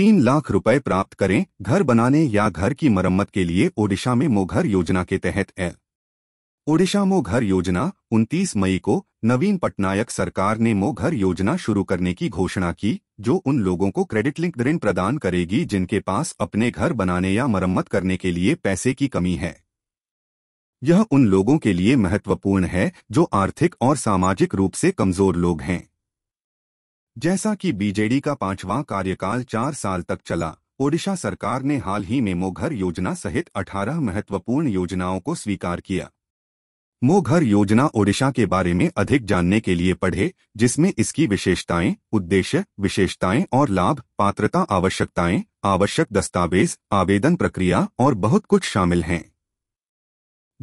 तीन लाख रुपए प्राप्त करें घर बनाने या घर की मरम्मत के लिए ओडिशा में मोघर योजना के तहत एल ओडिशा मोघर योजना 29 मई को नवीन पटनायक सरकार ने मोघर योजना शुरू करने की घोषणा की जो उन लोगों को क्रेडिट लिंक ऋण प्रदान करेगी जिनके पास अपने घर बनाने या मरम्मत करने के लिए पैसे की कमी है यह उन लोगों के लिए महत्वपूर्ण है जो आर्थिक और सामाजिक रूप से कमजोर लोग हैं जैसा कि बीजेडी का पांचवां कार्यकाल चार साल तक चला ओडिशा सरकार ने हाल ही में मोघर योजना सहित 18 महत्वपूर्ण योजनाओं को स्वीकार किया मोघर योजना ओडिशा के बारे में अधिक जानने के लिए पढ़े जिसमें इसकी विशेषताएं उद्देश्य विशेषताएं और लाभ पात्रता आवश्यकताएं आवश्यक दस्तावेज आवेदन प्रक्रिया और बहुत कुछ शामिल हैं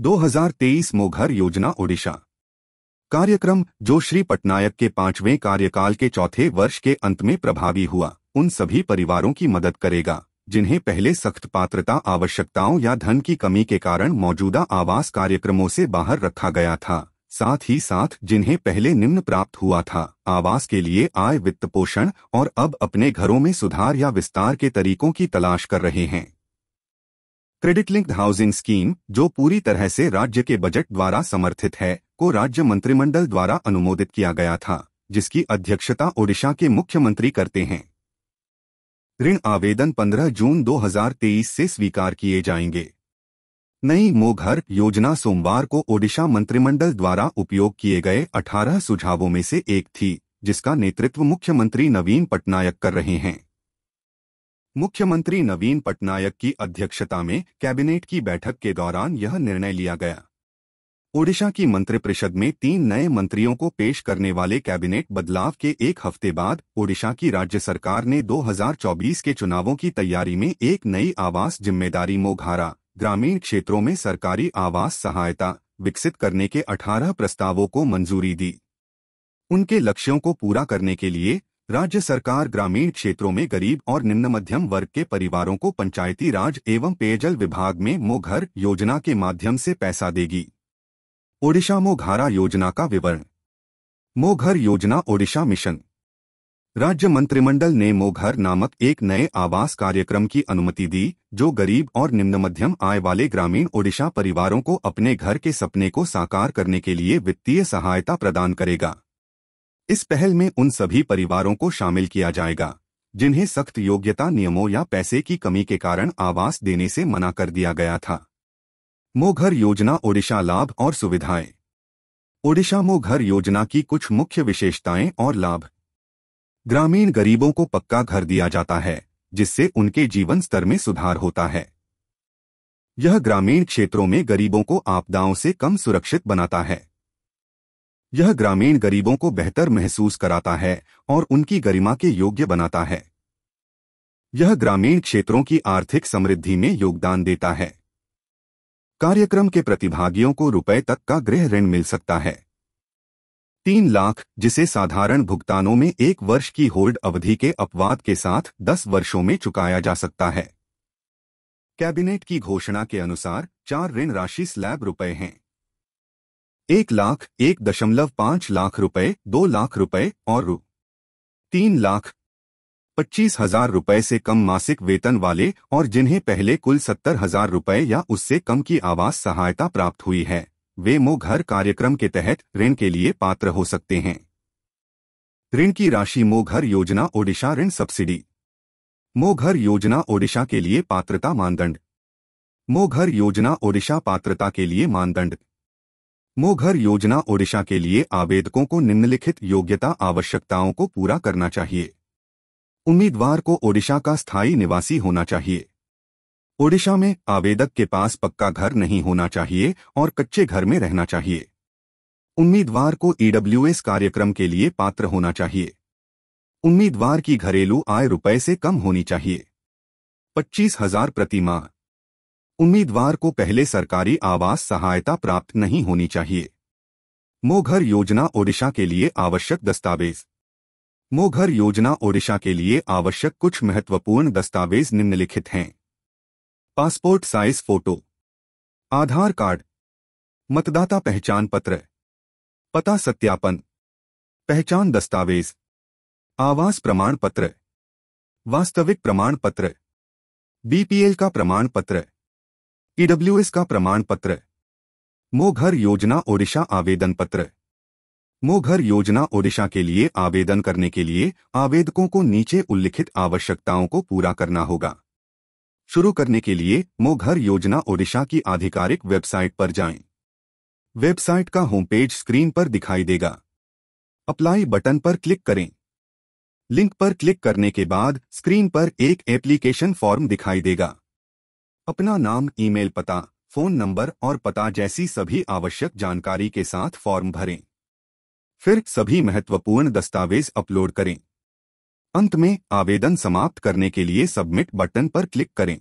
2023 मोघर योजना ओडिशा कार्यक्रम जो श्री पटनायक के पांचवें कार्यकाल के चौथे वर्ष के अंत में प्रभावी हुआ उन सभी परिवारों की मदद करेगा जिन्हें पहले सख्त पात्रता आवश्यकताओं या धन की कमी के कारण मौजूदा आवास कार्यक्रमों से बाहर रखा गया था साथ ही साथ जिन्हें पहले निम्न प्राप्त हुआ था आवास के लिए आय वित्त पोषण और अब अपने घरों में सुधार या विस्तार के तरीकों की तलाश कर रहे हैं क्रेडिट लिंक्ड हाउसिंग स्कीम जो पूरी तरह से राज्य के बजट द्वारा समर्थित है को राज्य मंत्रिमंडल द्वारा अनुमोदित किया गया था जिसकी अध्यक्षता ओडिशा के मुख्यमंत्री करते हैं ऋण आवेदन 15 जून 2023 से स्वीकार किए जाएंगे नई मोघर योजना सोमवार को ओडिशा मंत्रिमंडल द्वारा उपयोग किए गए 18 सुझावों में से एक थी जिसका नेतृत्व मुख्यमंत्री नवीन पटनायक कर रहे हैं मुख्यमंत्री नवीन पटनायक की अध्यक्षता में कैबिनेट की बैठक के दौरान यह निर्णय लिया गया ओडिशा की मंत्रिपरिषद में तीन नए मंत्रियों को पेश करने वाले कैबिनेट बदलाव के एक हफ्ते बाद ओडिशा की राज्य सरकार ने 2024 के चुनावों की तैयारी में एक नई आवास जिम्मेदारी मोघारा ग्रामीण क्षेत्रों में सरकारी आवास सहायता विकसित करने के 18 प्रस्तावों को मंजूरी दी उनके लक्ष्यों को पूरा करने के लिए राज्य सरकार ग्रामीण क्षेत्रों में गरीब और निम्न मध्यम वर्ग के परिवारों को पंचायती राज एवं पेयजल विभाग में मोघर योजना के माध्यम से पैसा देगी ओडिशा मोघारा योजना का विवरण मोघर योजना ओडिशा मिशन राज्य मंत्रिमंडल ने मोघर नामक एक नए आवास कार्यक्रम की अनुमति दी जो गरीब और निम्न मध्यम आय वाले ग्रामीण ओडिशा परिवारों को अपने घर के सपने को साकार करने के लिए वित्तीय सहायता प्रदान करेगा इस पहल में उन सभी परिवारों को शामिल किया जाएगा जिन्हें सख्त योग्यता नियमों या पैसे की कमी के कारण आवास देने से मना कर दिया गया था मो घर योजना ओडिशा लाभ और सुविधाएं ओडिशा मो घर योजना की कुछ मुख्य विशेषताएं और लाभ ग्रामीण गरीबों को पक्का घर दिया जाता है जिससे उनके जीवन स्तर में सुधार होता है यह ग्रामीण क्षेत्रों में गरीबों को आपदाओं से कम सुरक्षित बनाता है यह ग्रामीण गरीबों को बेहतर महसूस कराता है और उनकी गरिमा के योग्य बनाता है यह ग्रामीण क्षेत्रों की आर्थिक समृद्धि में योगदान देता है कार्यक्रम के प्रतिभागियों को रुपए तक का गृह ऋण मिल सकता है तीन लाख जिसे साधारण भुगतानों में एक वर्ष की होल्ड अवधि के अपवाद के साथ दस वर्षों में चुकाया जा सकता है कैबिनेट की घोषणा के अनुसार चार ऋण राशि स्लैब रुपए हैं एक लाख एक दशमलव पांच लाख रुपए दो लाख रुपए और रु तीन लाख पच्चीस हजार रुपये से कम मासिक वेतन वाले और जिन्हें पहले कुल सत्तर हजार रुपये या उससे कम की आवास सहायता प्राप्त हुई है वे मो घर कार्यक्रम के तहत ऋण के लिए पात्र हो सकते हैं ऋण की राशि मो घर योजना ओडिशा ऋण सब्सिडी मो घर योजना ओडिशा के लिए पात्रता मानदंड मो घर योजना ओडिशा पात्रता के लिए मानदंड मो घर योजना ओडिशा के लिए आवेदकों को निम्नलिखित योग्यता आवश्यकताओं को पूरा करना चाहिए उम्मीदवार को ओडिशा का स्थायी निवासी होना चाहिए ओडिशा में आवेदक के पास पक्का घर नहीं होना चाहिए और कच्चे घर में रहना चाहिए उम्मीदवार को ईडब्ल्यूएस e कार्यक्रम के लिए पात्र होना चाहिए उम्मीदवार की घरेलू आय रुपए से कम होनी चाहिए पच्चीस हजार प्रति माह उम्मीदवार को पहले सरकारी आवास सहायता प्राप्त नहीं होनी चाहिए मोघर योजना ओडिशा के लिए आवश्यक दस्तावेज मोघर योजना ओडिशा के लिए आवश्यक कुछ महत्वपूर्ण दस्तावेज निम्नलिखित हैं passport size photo Aadhaar card मतदाता पहचान पत्र पता सत्यापन पहचान दस्तावेज आवास प्रमाण पत्र वास्तविक प्रमाण पत्र बीपीएल का प्रमाण पत्र ईडब्ल्यूएस e का प्रमाण पत्र मोघर योजना ओडिशा आवेदन पत्र मो घर योजना ओडिशा के लिए आवेदन करने के लिए आवेदकों को नीचे उल्लिखित आवश्यकताओं को पूरा करना होगा शुरू करने के लिए मो घर योजना ओडिशा की आधिकारिक वेबसाइट पर जाएं। वेबसाइट का होम पेज स्क्रीन पर दिखाई देगा अप्लाई बटन पर क्लिक करें लिंक पर क्लिक करने के बाद स्क्रीन पर एक एप्लीकेशन फॉर्म दिखाई देगा अपना नाम ईमेल पता फोन नंबर और पता जैसी सभी आवश्यक जानकारी के साथ फॉर्म भरें फिर सभी महत्वपूर्ण दस्तावेज अपलोड करें अंत में आवेदन समाप्त करने के लिए सबमिट बटन पर क्लिक करें